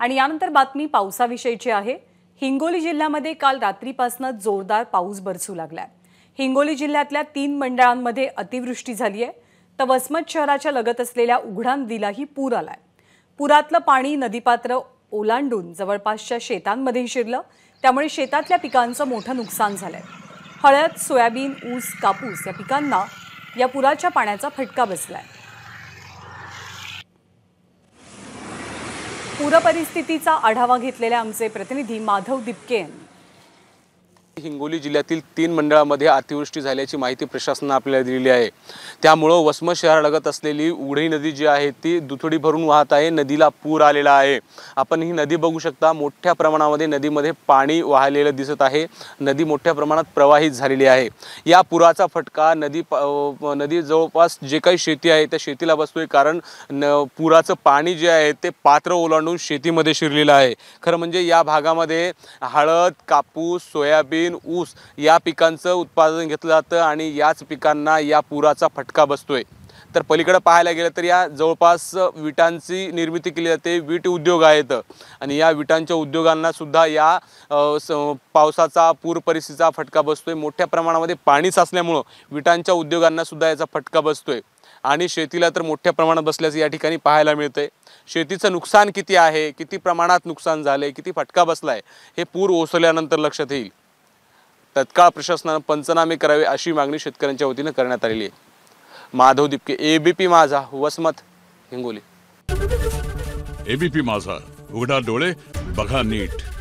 आणि यानंतर बातमी पावसाविषयीची आहे हिंगोली जिल्ह्यामध्ये काल रात्रीपासून जोरदार पाऊस बरसू लागलाय हिंगोली जिल्ह्यातल्या तीन मंडळांमध्ये अतिवृष्टी झाली आहे तर वसमत शहराच्या लगत असलेल्या उघडांदीलाही पूर आलाय पुरातलं पाणी नदीपात्र ओलांडून जवळपासच्या शेतांमध्ये शिरलं त्यामुळे शेतातल्या पिकांचं मोठं नुकसान झालंय हळद सोयाबीन ऊस कापूस या पिकांना या पुराच्या पाण्याचा फटका आहे पूरपरिस्थितीचा आढावा घेतलेले आमचे प्रतिनिधी माधव दिपके हिंगोली जिल्ह्यातील तीन मंडळामध्ये अतिवृष्टी झाल्याची माहिती प्रशासनानं आपल्याला दिलेली आहे त्यामुळं वसमत शहरालगत असलेली उघडी नदी जी आहे ती दुथडी भरून वाहत आहे नदीला पूर आलेला आहे आपण ही नदी बघू शकता मोठ्या प्रमाणामध्ये नदीमध्ये पाणी वाहलेलं दिसत आहे नदी मोठ्या प्रमाणात प्रवाहित झालेली आहे या पुराचा फटका नदी नदी जवळपास जे काही शेती आहे त्या शेतीला बसतोय कारण न पुराचं पाणी जे आहे ते पात्र ओलांडून शेतीमध्ये शिरलेलं आहे खरं म्हणजे या भागामध्ये हळद कापूस सोयाबीन सोयाबीन ऊस या पिकांचं उत्पादन घेतलं जातं आणि याच पिकांना या पुराचा फटका बसतोय तर पलीकडे पाहायला गेलं तर या जवळपास विटांची निर्मिती केली जाते विट उद्योग आहेत आणि या विटांच्या उद्योगांना सुद्धा या पावसाचा पूर परिस्थितीचा फटका बसतोय मोठ्या प्रमाणामध्ये पाणी साचल्यामुळं विटांच्या उद्योगांना सुद्धा याचा फटका बसतोय आणि शेतीला तर मोठ्या प्रमाणात बसल्याचं या ठिकाणी पाहायला मिळतंय शेतीचं नुकसान किती आहे किती प्रमाणात नुकसान झालंय किती फटका बसलाय हे पूर ओसरल्यानंतर लक्षात येईल तत्काळ प्रशासनानं पंचनामे करावे अशी मागणी शेतकऱ्यांच्या वतीनं करण्यात आलेली आहे माधव दिपके एबीपी माझा वसमत हिंगोली एबीपी माझा उघडा डोळे बघा नीट